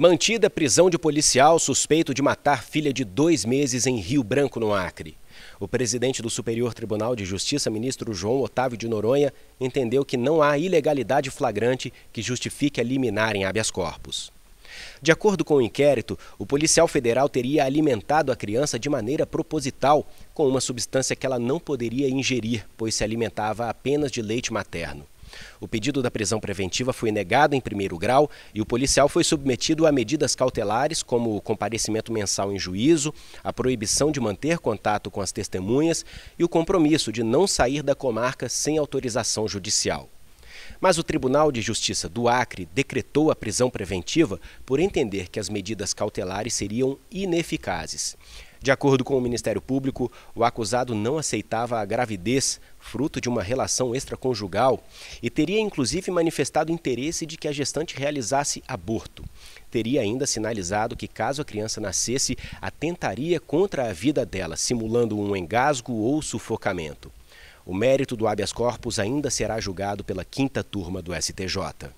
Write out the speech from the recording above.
Mantida prisão de policial suspeito de matar filha de dois meses em Rio Branco, no Acre. O presidente do Superior Tribunal de Justiça, ministro João Otávio de Noronha, entendeu que não há ilegalidade flagrante que justifique a liminar em habeas corpus. De acordo com o inquérito, o policial federal teria alimentado a criança de maneira proposital com uma substância que ela não poderia ingerir, pois se alimentava apenas de leite materno. O pedido da prisão preventiva foi negado em primeiro grau e o policial foi submetido a medidas cautelares, como o comparecimento mensal em juízo, a proibição de manter contato com as testemunhas e o compromisso de não sair da comarca sem autorização judicial. Mas o Tribunal de Justiça do Acre decretou a prisão preventiva por entender que as medidas cautelares seriam ineficazes. De acordo com o Ministério Público, o acusado não aceitava a gravidez, fruto de uma relação extraconjugal, e teria inclusive manifestado interesse de que a gestante realizasse aborto. Teria ainda sinalizado que, caso a criança nascesse, atentaria contra a vida dela, simulando um engasgo ou sufocamento. O mérito do habeas corpus ainda será julgado pela quinta turma do STJ.